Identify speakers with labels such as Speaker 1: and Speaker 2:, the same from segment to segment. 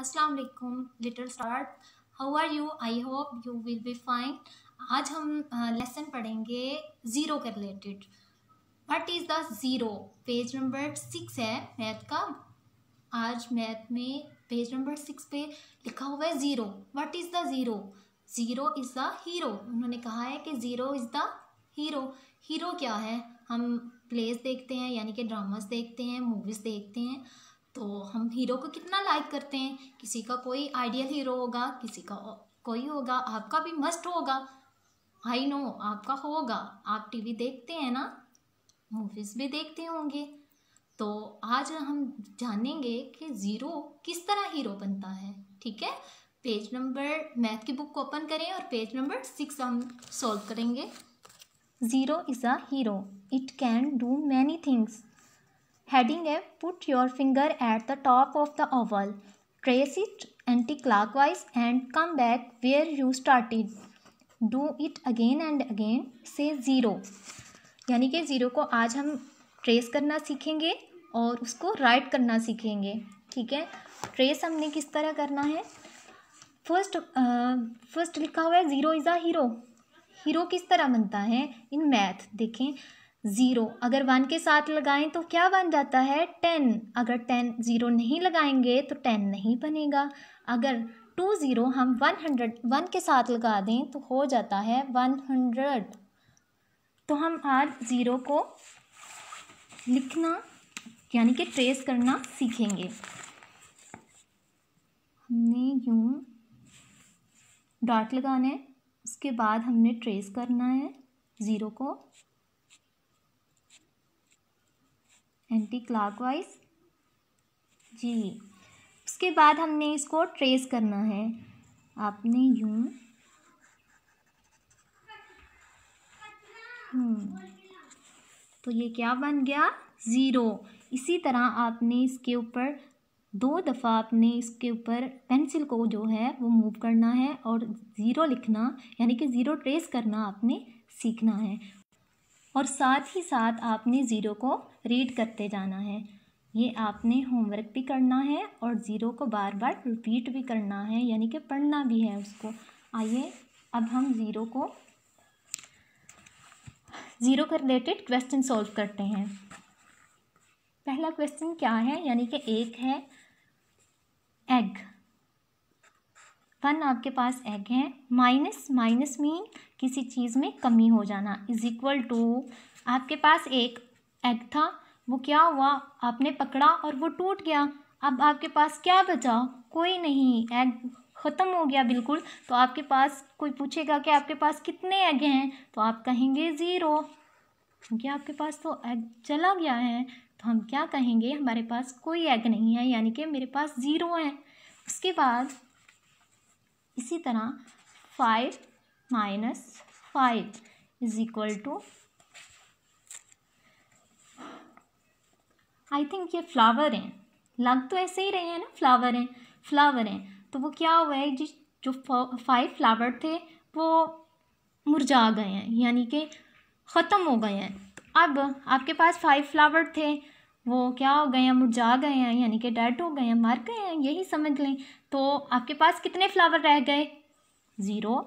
Speaker 1: अस्सलाम वालेकुम little start how are you I hope you will be fine आज हम लेसन पढ़ेंगे ज़ीरो के related what is the zero page number six है मैथ का आज मैथ में पेज नंबर सिक्स पे लिखा हुआ है zero what is the zero zero is the hero उन्होंने कहा है कि zero is the hero hero क्या है हम प्लेस देखते हैं यानी कि ड्रामास देखते हैं मूवीज़ देखते हैं तो हम हीरो को कितना लाइक करते हैं किसी का कोई आइडियल हीरो होगा किसी का कोई होगा आपका भी मस्ट होगा आई नो आपका होगा आप टीवी देखते हैं ना मूवीज़ भी देखते होंगे तो आज हम जानेंगे कि ज़ीरो किस तरह हीरो बनता है ठीक है पेज नंबर मैथ की बुक को ओपन करें और पेज नंबर सिक्स हम सॉल्व करेंगे zero is a hero it can do many things Heading F, put your finger at the top of the oval. Trace it anti-clockwise and come back where you started. Do it again and again. Say zero. यानी कि zero को आज हम trace करना सीखेंगे और उसको right करना सीखेंगे ठीक है ट्रेस हमने किस तरह करना है फर्स्ट फर्स्ट लिखा हुआ है zero is a hero hero किस तरह बनता है इन मैथ देखें ज़ीरो अगर वन के साथ लगाएं तो क्या बन जाता है टेन अगर टेन ज़ीरो नहीं लगाएंगे तो टेन नहीं बनेगा अगर टू ज़ीरो हम वन हंड्रेड वन के साथ लगा दें तो हो जाता है वन हंड्रेड तो हम आज ज़ीरो को लिखना यानी कि ट्रेस करना सीखेंगे हमने यूँ डॉट लगाना है उसके बाद हमने ट्रेस करना है ज़ीरो को एंटी क्लॉकवाइज जी उसके बाद हमने इसको ट्रेस करना है आपने यूँ हम्म, तो ये क्या बन गया ज़ीरो इसी तरह आपने इसके ऊपर दो दफ़ा आपने इसके ऊपर पेंसिल को जो है वो मूव करना है और ज़ीरो लिखना यानी कि ज़ीरो ट्रेस करना आपने सीखना है और साथ ही साथ आपने ज़ीरो को रीड करते जाना है ये आपने होमवर्क भी करना है और ज़ीरो को बार बार रिपीट भी करना है यानी कि पढ़ना भी है उसको आइए अब हम ज़ीरो को ज़ीरो के रिलेटेड क्वेश्चन सॉल्व करते हैं पहला क्वेश्चन क्या है यानी कि एक है एग वन आपके पास एग है माइनस माइनस मीन किसी चीज़ में कमी हो जाना इज इक्वल टू आपके पास एक एग था वो क्या हुआ आपने पकड़ा और वो टूट गया अब आपके पास क्या बचा कोई नहीं एग ख़त्म हो गया बिल्कुल तो आपके पास कोई पूछेगा कि आपके पास कितने एग हैं तो आप कहेंगे ज़ीरो क्योंकि आपके पास तो एग चला गया है तो हम क्या कहेंगे हमारे पास कोई एग नहीं है यानी कि मेरे पास ज़ीरो है उसके बाद इसी तरह five minus five is equal to I think ये फ्लावर हैं लग तो ऐसे ही रहे हैं ना फ्लावर हैं फ्लावर हैं तो वो क्या हुआ है जिस जो फाइव फ्लावर थे वो मुरझा गए हैं यानी कि ख़त्म हो गए हैं तो अब आपके पास फाइव फ्लावर थे वो क्या हो गए हैं मुरझा गए हैं यानी कि डेड हो गए हैं मर गए हैं यही समझ लें तो आपके पास कितने फ्लावर रह गए ज़ीरो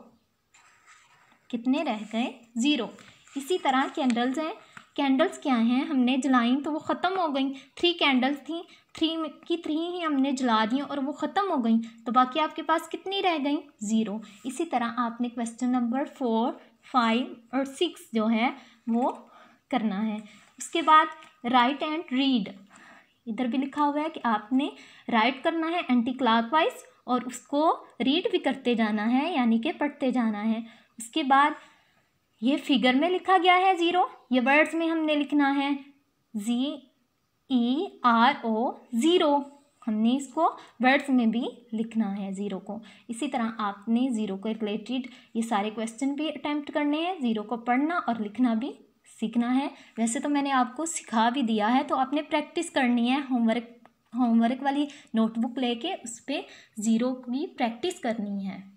Speaker 1: कितने रह गए ज़ीरो इसी तरह कैंडल्स हैं कैंडल्स क्या हैं हमने जलाई तो वो ख़त्म हो गई थ्री कैंडल्स थी थ्री की थ्री ही हमने जला दी और वो ख़त्म हो गई तो बाकी आपके पास कितनी रह गई ज़ीरो इसी तरह आपने क्वेश्चन नंबर फोर फाइव और सिक्स जो है वो करना है उसके बाद राइट एंड रीड इधर भी लिखा हुआ है कि आपने राइट करना है एंटी क्लाक वाइज और उसको रीड भी करते जाना है यानी कि पढ़ते जाना है उसके बाद ये फिगर में लिखा गया है ज़ीरो ये वर्ड्स में हमने लिखना है G E e R O zero हमने इसको वर्ड्स में भी लिखना है ज़ीरो को इसी तरह आपने ज़ीरो को रिलेटेड ये सारे क्वेश्चन भी अटैम्प्ट करने हैं ज़ीरो को पढ़ना और लिखना भी सीखना है वैसे तो मैंने आपको सिखा भी दिया है तो आपने प्रैक्टिस करनी है होमवर्क होमवर्क वाली नोटबुक लेके उस पर ज़ीरो की प्रैक्टिस करनी है